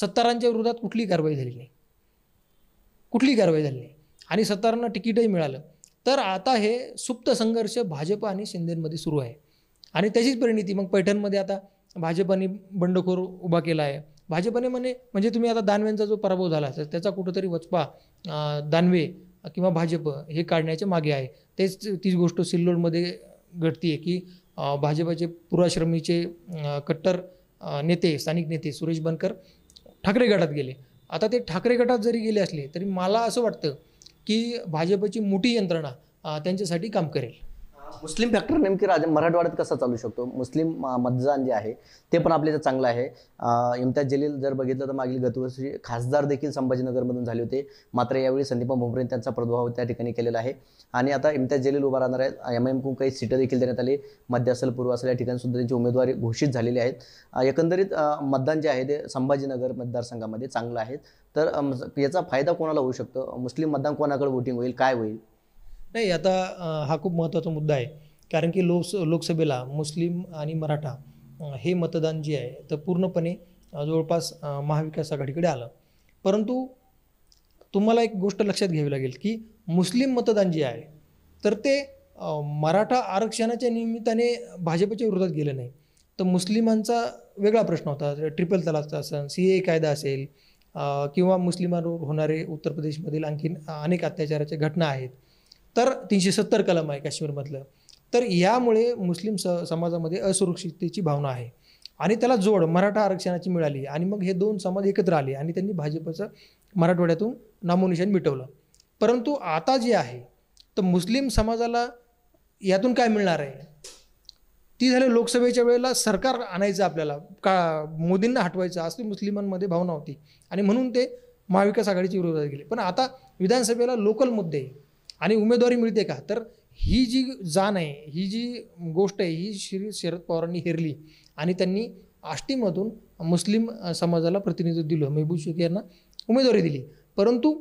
सत्तारांच्या विरोधात कुठली कारवाई झाली नाही कुठली कारवाई झाली नाही आणि सत्तारांना तिकीटही मिळालं तर आता हे सुप्त संघर्ष भाजप आणि शिंदेमध्ये सुरू आहे आणि त्याचीच परिणिती मग पैठणमध्ये आता भाजपाने बंडखोर उभा केला आहे भाजपने म्हणे म्हणजे तुम्ही आता दानवेंचा जो पराभव झाला तर त्याचा कुठंतरी वचपा दानवे किंवा भाजप हे काढण्याच्या मागे आहे तेच तीच गोष्ट सिल्लोडमध्ये आहे की भाजपचे पुराश्रमीचे कट्टर नेते स्थानिक नेते सुरेश बनकर ठाकरे गटात गेले आता ते ठाकरे गटात जरी गेले असले तरी मला असं वाटतं की भाजपची मोठी यंत्रणा त्यांच्यासाठी काम करेल मुस्लिम फॅक्टर नेमकी राज मराठवाड्यात कसा चालू शकतो मुस्लिम मतदान जे आहे ते पण आपल्या इथं चांगलं आहे इम्तियाज जलील जर बघितलं तर मागील गतवर्षी खासदार देखील संभाजीनगरमधून झाले होते मात्र यावेळी संदीपा भोमरे त्यांचा प्रभाव त्या ठिकाणी केलेला आहे आणि आता इम्तियाज जलील उभा राहणार आहेत एम एम काही सीटं देखील देण्यात आली मध्य असेल पूर्व असेल या ठिकाणी सुद्धा त्यांची उमेदवारी घोषित झालेली आहेत एकंदरीत मतदान जे आहे ते संभाजीनगर मतदारसंघामध्ये चांगलं आहे तर याचा फायदा कोणाला होऊ शकतो मुस्लिम मतदान कोणाकडे वोटिंग होईल काय होईल नाही आता हा खूप महत्त्वाचा मुद्दा आहे कारण की लोकस लोकसभेला मुस्लिम आणि मराठा हे मतदान जे आहे तर पूर्णपणे जवळपास महाविकास आघाडीकडे आलं परंतु तुम्हाला एक गोष्ट लक्षात घ्यावी लागेल की मुस्लिम मतदान जे आहे तर ते मराठा आरक्षणाच्या निमित्ताने भाजपच्या विरोधात गेलं नाही तर मुस्लिमांचा वेगळा प्रश्न होता ट्रिपल तलाकचा असेल सी ए कायदा असेल किंवा मुस्लिमांवर होणारे उत्तर प्रदेशमधील आणखीन अनेक अत्याचाराच्या घटना आहेत तर तीनशे सत्तर कलम आहे काश्मीरमधलं तर यामुळे मुस्लिम स समाजामध्ये असुरक्षिततेची भावना आहे आणि त्याला जोड मराठा आरक्षणाची मिळाली आणि मग हे दोन समाज एकत्र आले आणि त्यांनी भाजपचं मराठवाड्यातून नामोनिशान मिटवलं परंतु आता जे आहे तर मुस्लिम समाजाला यातून काय मिळणार आहे ती झाली लोकसभेच्या वेळेला सरकार आणायचं आपल्याला का मोदींना हटवायचं असली मुस्लिमांमध्ये भावना होती आणि म्हणून ते महाविकास आघाडीच्या विरोधात गेले पण आता विधानसभेला लोकल मुद्दे आणि उमेदवारी मिळते का तर ही जी जाण आहे ही जी गोष्ट आहे ही श्री शरद पवारांनी हेरली आणि त्यांनी आष्टीमधून मुस्लिम समाजाला प्रतिनिधित्व दिलं मेहबूब शेख यांना उमेदवारी दिली परंतु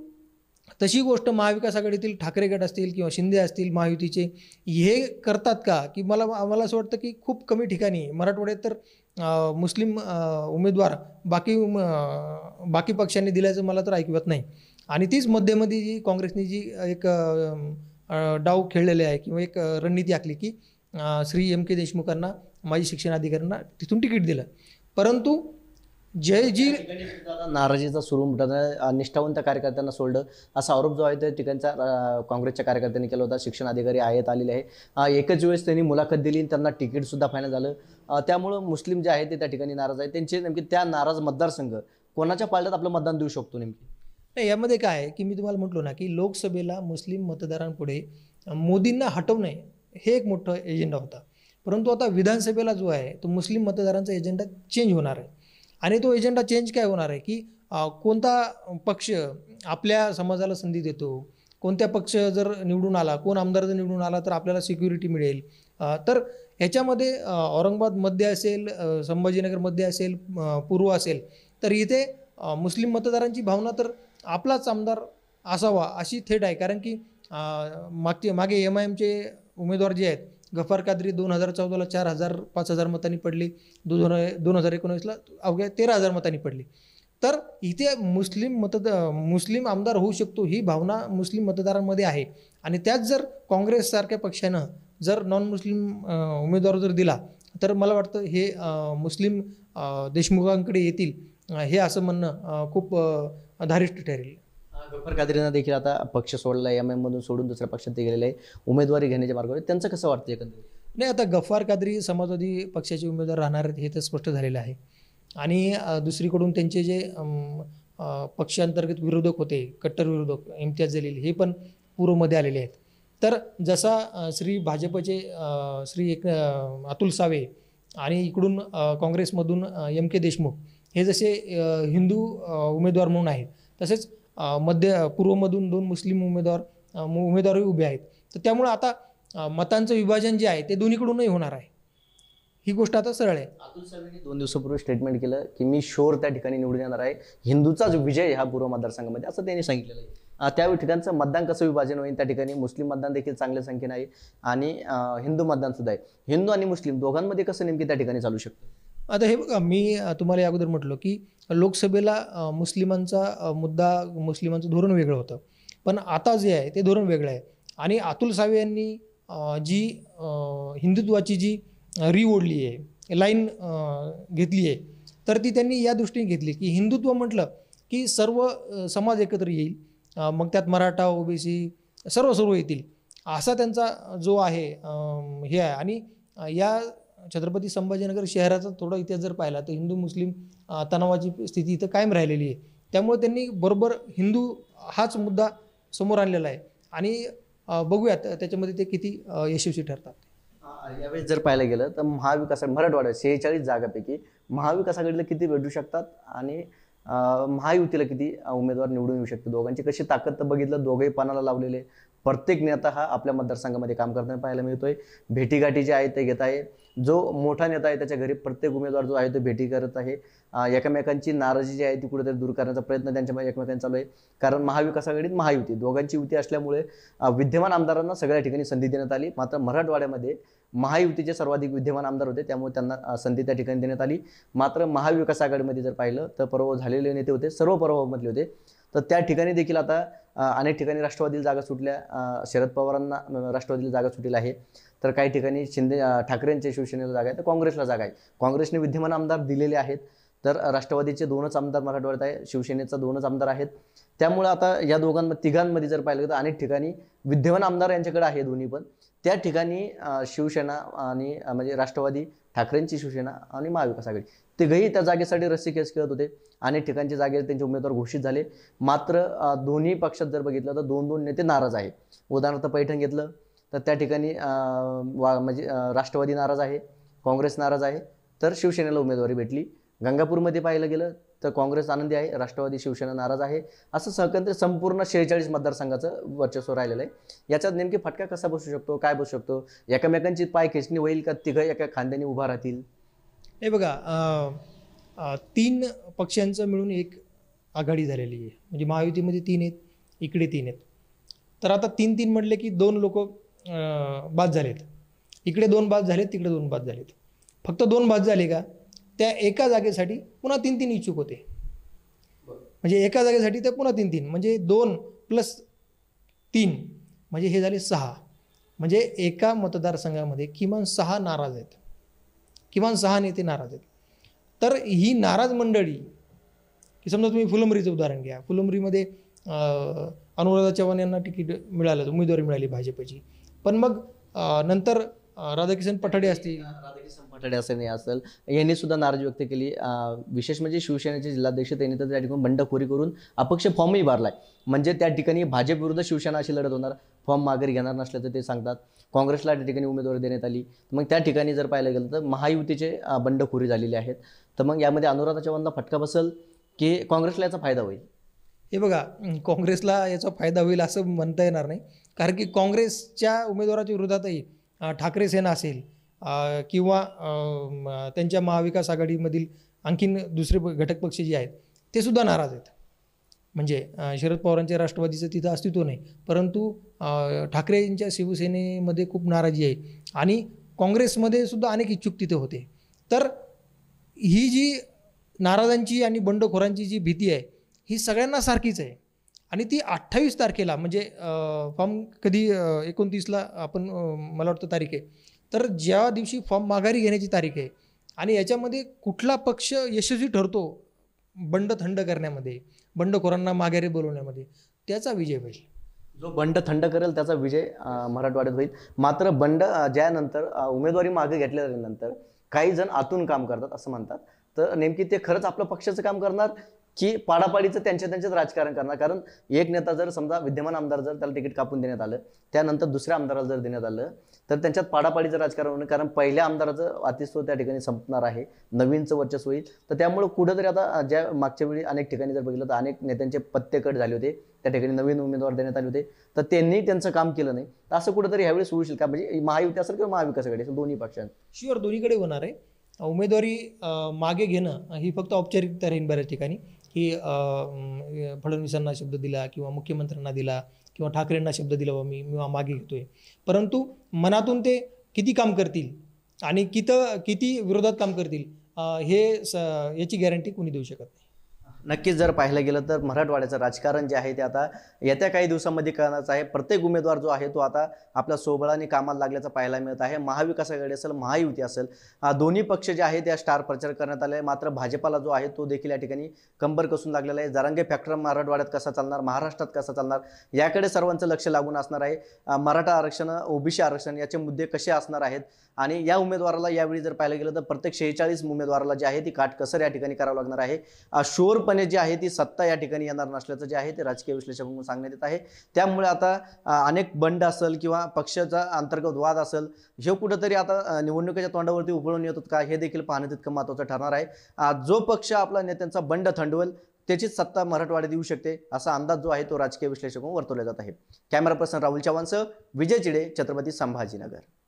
तशी गोष्ट महाविकास आघाडीतील ठाकरे गट असतील किंवा शिंदे असतील महायुतीचे हे करतात का की मला मला असं वाटतं की खूप कमी ठिकाणी मराठवाड्यात तर मुस्लिम उमेदवार बाकी बाकी पक्षांनी दिल्याचं मला तर ऐकवत नाही आणि तीच मध्यमध्ये जी काँग्रेसने जी एक डाव खेळलेले आहे किंवा एक रणनीती आखली की श्री एम के देशमुखांना माजी शिक्षणाधिकाऱ्यांना तिथून तिकीट दिलं परंतु जय जी नाराजीचा सुरू म्हणतात निष्ठावंत कार्यकर्त्यांना सोडलं असा आरोप जो आहे त्या ठिकाणचा काँग्रेसच्या कार्यकर्त्यांनी केला होता शिक्षण अधिकारी आयात आलेले आहे एकच वेळेस त्यांनी मुलाखत दिली त्यांना तिकीटसुद्धा फायनल झालं त्यामुळं मुस्लिम जे आहेत ते त्या ठिकाणी नाराज आहेत त्यांचे नेमके त्या नाराज मतदारसंघ कोणाच्या पालट्यात आपलं मतदान देऊ शकतो नेमकी नाही यामध्ये काय आहे की मी तुम्हाला म्हटलो ना की लोकसभेला मुस्लिम मतदारांपुढे मोदींना हटवणे हे एक मोठं एजेंडा होता परंतु आता विधानसभेला जो आहे तो मुस्लिम मतदारांचा एजेंडा चेंज होणार आहे आणि तो एजेंडा चेंज काय होणार आहे की कोणता पक्ष आपल्या समाजाला संधी देतो कोणत्या पक्ष जर निवडून आला कोण आमदार जर निवडून आला तर आपल्याला सिक्युरिटी मिळेल तर ह्याच्यामध्ये औरंगाबादमध्ये असेल संभाजीनगरमध्ये असेल पूर्व असेल तर इथे मुस्लिम मतदारांची भावना तर आपलाच आमदार असावा अशी थेट आहे कारण की मागचे मागे एम आय एमचे उमेदवार जे आहेत गफार कादरी दोन हजार चौदाला चार हजार पाच हजार मतांनी पडली दोन दोन हजार एकोणीसला अवघ्या तेरा हजार मतांनी पडली तर इथे मुस्लिम मतदार मुस्लिम आमदार होऊ शकतो ही भावना मुस्लिम मतदारांमध्ये आहे आणि त्याच जर काँग्रेससारख्या पक्षानं जर नॉन मुस्लिम उमेदवार जर दिला तर मला वाटतं हे मुस्लिम देशमुखांकडे येतील हे असं म्हणणं खूप धारिष्ट ठरेल गफर कादरीना देखील आता पक्ष सोडला एम एम मधून सोडून दुसऱ्या पक्षात ते गेलेले आहे उमेदवारी घेण्याच्या मार्गावर त्यांचं कसं वाटतं एकंदरीत नाही आता गफ्फार कादरी समाजवादी पक्षाचे उमेदवार राहणार आहेत हे तर स्पष्ट झालेलं आहे आणि दुसरीकडून त्यांचे जे पक्षांतर्गत विरोधक होते कट्टर विरोधक इम्तियाज जलील हे पण पूर्वमध्ये आलेले आहेत तर जसा श्री भाजपचे श्री एक अतुल सावे आणि इकडून काँग्रेसमधून एम के देशमुख हे जसे हिंदू उमेदवार म्हणून आहेत तसेच मध्य पूर्वमधून दोन मुस्लिम उमेदवार उमेदवारही उभे आहेत तर त्यामुळे आता मतांचं विभाजन जे आहे ते दोन्हीकडूनही होणार आहे ही गोष्ट आता सरळ आहे अतुल साहेबांनी दोन दिवसापूर्वी स्टेटमेंट केलं की मी शोर त्या ठिकाणी निवडून येणार आहे जो विजय हा पूर्व मतदारसंघामध्ये असं त्यांनी सांगितलेलं आहे त्या ठिकाणचं मतदान कसं विभाजन होईल त्या ठिकाणी मुस्लिम मतदान देखील चांगल्या संख्येने आहे आणि हिंदू मतदान सुद्धा आहे हिंदू आणि मुस्लिम दोघांमध्ये कसं नेमकी त्या ठिकाणी चालू शकतं आता हे बघा मी तुम्हाला या अगोदर म्हटलं की लोकसभेला मुस्लिमांचा मुद्दा मुस्लिमांचं धोरण वेगळं होतं पण आता जे आहे ते धोरण वेगळं आहे आणि अतुल सावे यांनी जी हिंदुत्वाची जी री ओढली आहे लाईन घेतली आहे तर ती त्यांनी या दृष्टीने घेतली की हिंदुत्व म्हटलं की सर्व समाज एकत्र येईल मग त्यात मराठा ओबीसी सर्व सर्व येतील असा त्यांचा जो आहे हे आहे आणि या छत्रपती संभाजीनगर शहराचा थोडा इतिहास जर पाहिला तर हिंदू मुस्लिम तणावाची स्थिती इथं कायम राहिलेली आहे त्यामुळे त्यांनी बरोबर हिंदू हाच मुद्दा समोर आणलेला आहे आणि बघूयात त्याच्यामध्ये ते किती यशस्वी ठरतात यावेळेस जर पाहायला गेलं तर महाविकास मराठवाडा शेहेचाळीस जागापैकी महाविकास आघाडीला किती भेटू शकतात आणि महायुतीला किती उमेदवार निवडून येऊ शकते दोघांची कशी ताकद तर बघितलं दोघंही पानाला लावलेले प्रत्येक नेता हा आपल्या मतदारसंघामध्ये काम करताना पाहायला मिळतोय भेटीगाठी जे आहे ते घेत आहे जो मोठा नेता आहे त्याच्या घरी प्रत्येक उमेदवार जो आहे तो भेटी करत आहे एकमेकांची नाराजी जी आहे ती कुठेतरी दूर करण्याचा प्रयत्न त्यांच्यामध्ये एकमेकांनी चालू आहे कारण महाविकास आघाडीत महायुती दोघांची युती असल्यामुळे विद्यमान आमदारांना सगळ्या ठिकाणी संधी देण्यात आली मात्र मराठवाड्यामध्ये महायुतीचे सर्वाधिक विद्यमान आमदार होते त्यामुळे त्यांना संधी त्या ठिकाणी देण्यात आली मात्र महाविकास आघाडीमध्ये जर पाहिलं तर पर्व झालेले नेते होते सर्व पर्वामधले होते तर त्या ठिकाणी देखील आता अनेक ठिकाणी राष्ट्रवादीला जागा सुटल्या शरद पवारांना राष्ट्रवादीला जागा सुटली आहे तर काही ठिकाणी शिंदे ठाकरेंच्या शिवसेनेला जागा आहे तर काँग्रेसला जागा आहे काँग्रेसने विद्यमान आमदार दिलेले आहेत तर राष्ट्रवादीचे दोनच आमदार मराठवाड्यात आहे शिवसेनेचा दोनच आमदार आहेत त्यामुळं आता या दोघांमध्ये तिघांमध्ये जर पाहिलं तर अनेक ठिकाणी विद्यमान आमदार यांच्याकडे आहे दोन्ही पण त्या ठिकाणी शिवसेना आणि म्हणजे राष्ट्रवादी ठाकरेंची शिवसेना आणि महाविकास आघाडी तिघही त्या जागेसाठी रस्सी खेस खेळत होते अनेक ठिकाणच्या जागे त्यांचे उमेदवार घोषित झाले मात्र दोन्ही पक्षात जर बघितलं तर दोन दोन नेते नाराज आहेत उदाहरणार्थ पैठण घेतलं तर त्या ठिकाणी म्हणजे राष्ट्रवादी नाराज आहे काँग्रेस नाराज आहे तर शिवसेनेला उमेदवारी भेटली गंगापूरमध्ये पाहिलं गेलं तर काँग्रेस आनंदी आहे राष्ट्रवादी शिवसेना नाराज आहे असं सहकंत्र संपूर्ण शेहेचाळीस मतदारसंघाचं वर्चस्व राहिलेलं आहे याच्यात नेमकी फटका कसा बसू शकतो काय बसू शकतो एकमेकांची पाय खेचणी होईल का तिघं एका खांद्याने उभा राहतील हे बघा तीन पक्षांचं मिळून एक आघाडी झालेली आहे म्हणजे महायुतीमध्ये तीन आहेत इकडे तीन आहेत तर आता तीन तीन म्हटले की दोन लोक बाद झालेत इकडे दोन बाद झालेत तिकडे दोन बाद झालेत फक्त दोन बाद झाले का त्या एका जागेसाठी पुन्हा तीन तीन इच्छुक होते म्हणजे एका जागेसाठी ते पुन्हा तीन तीन म्हणजे दोन प्लस तीन म्हणजे हे झाले सहा म्हणजे एका मतदारसंघामध्ये किमान सहा नाराज आहेत किमान सहा नेते नाराज आहेत तर ही नाराज मंडळी की समजा तुम्ही फुलंबरीचं उदाहरण घ्या फुलंबरीमध्ये अनुराधा चव्हाण यांना तिकीट मिळालं उमेदवारी मिळाली भाजपची पण मग नंतर राधाकिशन पठाडे असतील कोठाडे असेल असेल यांनी सुद्धा नाराजी व्यक्त केली विशेष म्हणजे शिवसेनेचे जिल्हाध्यक्ष त्यांनी तर त्या ठिकाणी बंडखोरी करून अपक्ष फॉर्मही भरलाय म्हणजे त्या ठिकाणी भाजप विरुद्ध शिवसेना अशी लढत होणार फॉर्म मागे घेणार नसल्याचं ते सांगतात काँग्रेसला त्या ठिकाणी उमेदवारी देण्यात आली मग त्या ठिकाणी जर पाहायला गेलं तर महायुतीचे बंडखोरी झालेले आहेत तर मग यामध्ये अनुराधा चव्हाणला फटका बसेल की काँग्रेसला याचा फायदा होईल हे बघा काँग्रेसला याचा फायदा होईल असं म्हणता येणार नाही कारण की काँग्रेसच्या उमेदवाराच्या विरोधातही ठाकरे सेना असेल किंवा त्यांच्या महाविकास आघाडीमधील आणखीन दुसरे घटक पक्ष जे आहेत ते सुद्धा नाराज आहेत म्हणजे शरद पवारांच्या राष्ट्रवादीचं तिथं अस्तित्व नाही परंतु ठाकरे यांच्या शिवसेनेमध्ये खूप नाराजी आहे आणि काँग्रेसमध्ये सुद्धा अनेक इच्छुक तिथे होते तर ही जी नाराजांची आणि बंडखोरांची जी भीती आहे ही सगळ्यांना सारखीच आहे आणि ती अठ्ठावीस तारखेला म्हणजे फॉर्म कधी एकोणतीसला आपण मला वाटतं तारीख आहे तर ज्या दिवशी फॉर्म माघारी घेण्याची तारीख आहे आणि याच्यामध्ये कुठला पक्ष यशस्वी ठरतो बंड थंड करण्यामध्ये बंडखोरांना माघारी बोलवण्यामध्ये त्याचा विजय होईल जो बंड थंड करेल त्याचा विजय मराठवाड्यात होईल मात्र बंड ज्यानंतर उमेदवारी मागे घेतल्यानंतर काही जण आतून काम करतात असं म्हणतात तर नेमकी ते खरंच आपलं पक्षाचं काम करणार की पाडापाडीचं त्यांच्या त्यांच्यात राजकारण करणार कारण एक नेता जर समजा विद्यमान आमदार जर त्याला तिकीट कापून देण्यात आलं त्यानंतर दुसऱ्या आमदाराला जर देण्यात आलं तर त्यांच्यात पाडापाडीचं राजकारण होणं कारण पहिल्या आमदाराचं अतिस्व त्या ठिकाणी संपणार आहे नवीनचं वर्चस्व होईल तर त्यामुळे कुठंतरी आता ज्या मागच्या वेळी अनेक ठिकाणी जर बघितलं तर अनेक नेत्यांचे पत्ते कट झाले होते त्या ठिकाणी नवीन उमेदवार देण्यात आले होते तर त्यांनी त्यांचं काम केलं नाही असं कुठंतरी ह्यावेळेस होऊ का म्हणजे महायुती असेल किंवा महाविकास आघाडी असेल दोन्ही पक्षांत शिवर दोन्हीकडे होणार आहे उमेदवारी मागे घेणं ही फक्त औपचारिकता राहील बऱ्याच ठिकाणी की फडणवीसांना शब्द दिला किंवा मुख्यमंत्र्यांना दिला किंवा ठाकरेंना शब्द दिला बा मी मी मागे घेतोय परंतु मनातून ते किती काम करतील आणि कित किती विरोधात काम करतील हे स याची गॅरंटी कोणी देऊ शकत नाही नक्कीच जर पाहिलं गेलं तर मराठवाड्याचं राजकारण जे आहे ते आता येत्या काही दिवसांमध्ये करण्याचं आहे प्रत्येक उमेदवार जो आहे तो आता आपल्या सोबळाने कामाला लागल्याचं पाहायला मिळत आहे महाविकास आघाडी असेल महायुती असेल दोन्ही पक्ष जे आहे त्या स्टार प्रचार करण्यात आले मात्र भाजपाला जो आहे तो देखील या ठिकाणी कंबर कसून लागलेला आहे जारांगे फॅक्टर मराठवाड्यात कसा चालणार महाराष्ट्रात कसा चालणार याकडे सर्वांचं लक्ष लागून असणार आहे मराठा आरक्षण ओबीसी आरक्षण याचे मुद्दे कसे असणार आहेत आणि या उमेदवाराला यावेळी जर पाहायला गेलं तर प्रत्येक शेहेचाळीस उमेदवाराला जे आहे ती काटकसर या ठिकाणी करावं लागणार आहे शोरपणे जी आहे ती सत्ता या ठिकाणी येणार नसल्याचं जे आहे ते राजकीय विश्लेषक म्हणून सांगण्यात येत आहे त्यामुळे आता अनेक बंड असेल किंवा पक्षाचा अंतर्गत वाद असेल हे कुठंतरी आता निवडणुकीच्या तोंडावरती उभळून येतात का हे देखील पाहणं तितकं महत्त्वाचं ठरणार आहे जो पक्ष आपला नेत्यांचा बंड थंडवेल त्याचीच सत्ता मराठवाड्यात देऊ शकते असा अंदाज जो आहे तो राजकीय विश्लेषक वर्तवला जात आहे कॅमेरा पर्सन राहुल चव्हाणसह विजय चिडे छत्रपती संभाजीनगर